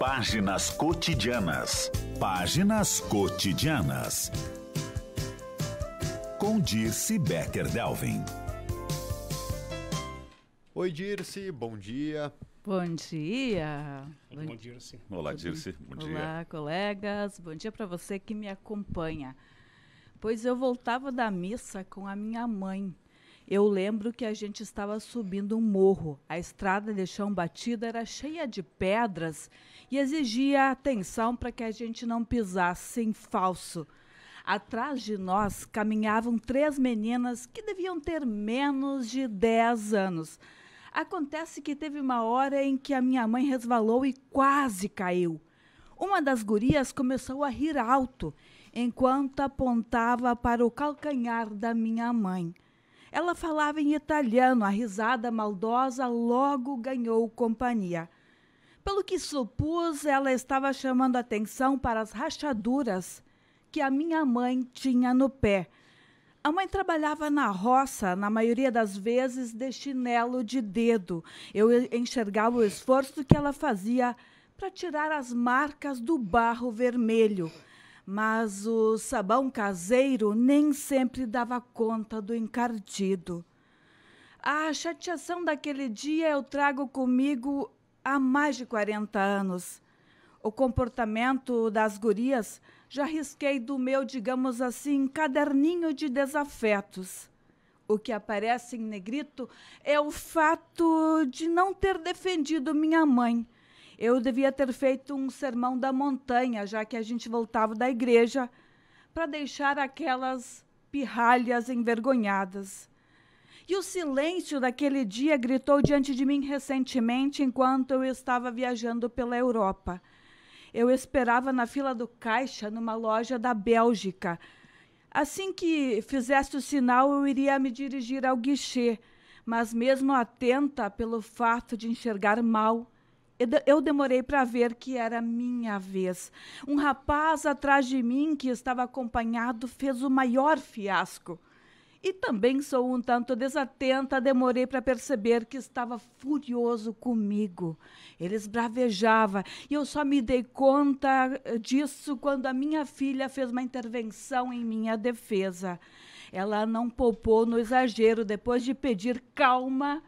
Páginas Cotidianas. Páginas Cotidianas. Com Dirce Becker Delvin. Oi, Dirce, bom dia. Bom dia. Bom, dia, Olá, Dirce. Bom dia. Olá, colegas. Bom dia para você que me acompanha. Pois eu voltava da missa com a minha mãe eu lembro que a gente estava subindo um morro. A estrada de chão batida era cheia de pedras e exigia atenção para que a gente não pisasse em falso. Atrás de nós caminhavam três meninas que deviam ter menos de 10 anos. Acontece que teve uma hora em que a minha mãe resvalou e quase caiu. Uma das gurias começou a rir alto, enquanto apontava para o calcanhar da minha mãe. Ela falava em italiano, a risada maldosa logo ganhou companhia. Pelo que supus, ela estava chamando atenção para as rachaduras que a minha mãe tinha no pé. A mãe trabalhava na roça, na maioria das vezes de chinelo de dedo. Eu enxergava o esforço que ela fazia para tirar as marcas do barro vermelho mas o sabão caseiro nem sempre dava conta do encardido. A chateação daquele dia eu trago comigo há mais de 40 anos. O comportamento das gurias já risquei do meu, digamos assim, caderninho de desafetos. O que aparece em negrito é o fato de não ter defendido minha mãe eu devia ter feito um sermão da montanha, já que a gente voltava da igreja, para deixar aquelas pirralhas envergonhadas. E o silêncio daquele dia gritou diante de mim recentemente enquanto eu estava viajando pela Europa. Eu esperava na fila do caixa numa loja da Bélgica. Assim que fizesse o sinal, eu iria me dirigir ao guichê, mas mesmo atenta pelo fato de enxergar mal, eu demorei para ver que era minha vez. Um rapaz atrás de mim, que estava acompanhado, fez o maior fiasco. E também sou um tanto desatenta, demorei para perceber que estava furioso comigo. Ele esbravejava e eu só me dei conta eh, disso quando a minha filha fez uma intervenção em minha defesa. Ela não poupou no exagero, depois de pedir calma,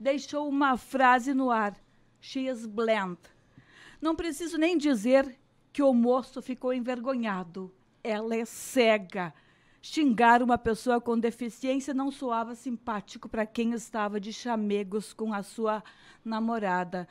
deixou uma frase no ar. She is bland. Não preciso nem dizer que o moço ficou envergonhado. Ela é cega. Xingar uma pessoa com deficiência não soava simpático para quem estava de chamegos com a sua namorada.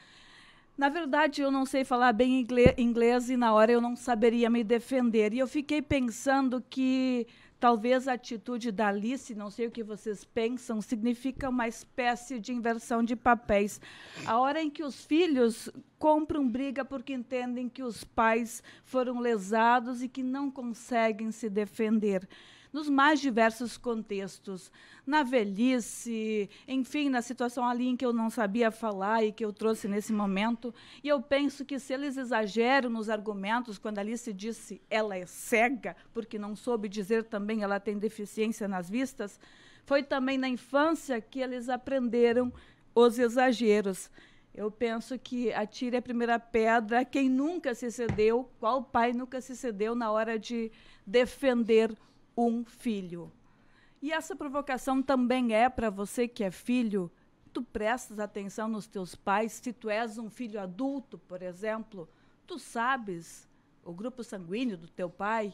Na verdade, eu não sei falar bem inglês e na hora eu não saberia me defender. E eu fiquei pensando que Talvez a atitude da Alice, não sei o que vocês pensam, significa uma espécie de inversão de papéis. A hora em que os filhos compram briga porque entendem que os pais foram lesados e que não conseguem se defender nos mais diversos contextos, na velhice, enfim, na situação ali em que eu não sabia falar e que eu trouxe nesse momento. E eu penso que se eles exageram nos argumentos, quando Alice disse ela é cega, porque não soube dizer também ela tem deficiência nas vistas, foi também na infância que eles aprenderam os exageros. Eu penso que atire a primeira pedra quem nunca se cedeu, qual pai nunca se cedeu na hora de defender um filho. E essa provocação também é para você que é filho. Tu prestas atenção nos teus pais. Se tu és um filho adulto, por exemplo, tu sabes o grupo sanguíneo do teu pai.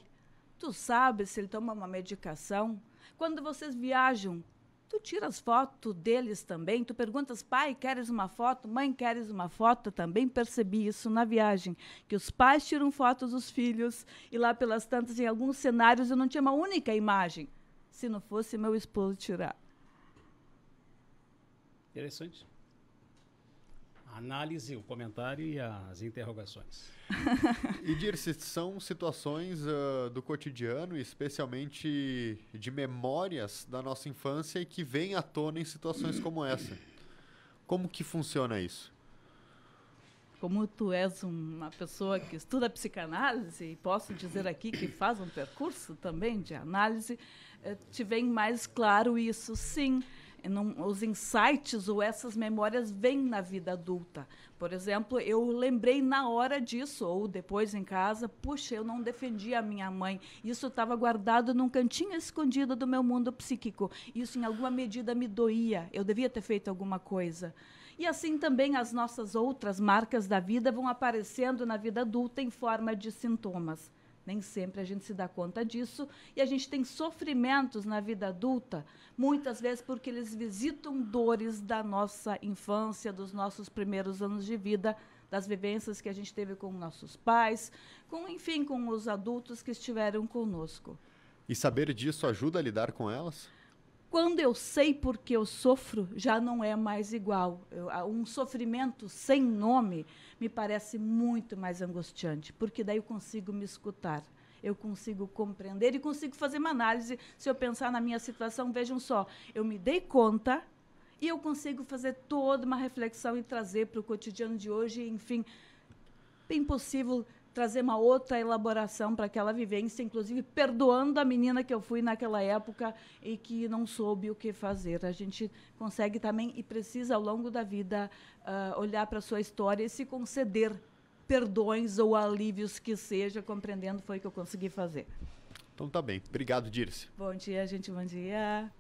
Tu sabes se ele toma uma medicação. Quando vocês viajam, Tu tiras foto deles também, tu perguntas, pai, queres uma foto? Mãe, queres uma foto? Também percebi isso na viagem, que os pais tiram fotos dos filhos e lá pelas tantas, em alguns cenários, eu não tinha uma única imagem, se não fosse meu esposo tirar. Interessante análise, o comentário e as interrogações. e Dirce, são situações uh, do cotidiano, especialmente de memórias da nossa infância e que vêm à tona em situações como essa. Como que funciona isso? Como tu és uma pessoa que estuda psicanálise e posso dizer aqui que faz um percurso também de análise, eh, te vem mais claro isso, sim. Não, os insights ou essas memórias vêm na vida adulta. Por exemplo, eu lembrei na hora disso, ou depois em casa, puxa, eu não defendi a minha mãe. Isso estava guardado num cantinho escondido do meu mundo psíquico. Isso, em alguma medida, me doía. Eu devia ter feito alguma coisa. E assim também as nossas outras marcas da vida vão aparecendo na vida adulta em forma de sintomas. Nem sempre a gente se dá conta disso e a gente tem sofrimentos na vida adulta, muitas vezes porque eles visitam dores da nossa infância, dos nossos primeiros anos de vida, das vivências que a gente teve com nossos pais, com enfim, com os adultos que estiveram conosco. E saber disso ajuda a lidar com elas? Quando eu sei porque eu sofro, já não é mais igual. Eu, um sofrimento sem nome me parece muito mais angustiante, porque daí eu consigo me escutar eu consigo compreender e consigo fazer uma análise. Se eu pensar na minha situação, vejam só, eu me dei conta e eu consigo fazer toda uma reflexão e trazer para o cotidiano de hoje, enfim, bem possível trazer uma outra elaboração para aquela vivência, inclusive perdoando a menina que eu fui naquela época e que não soube o que fazer. A gente consegue também e precisa, ao longo da vida, uh, olhar para a sua história e se conceder perdões ou alívios que seja, compreendendo foi o que eu consegui fazer. Então tá bem. Obrigado, Dirce. Bom dia, gente. Bom dia.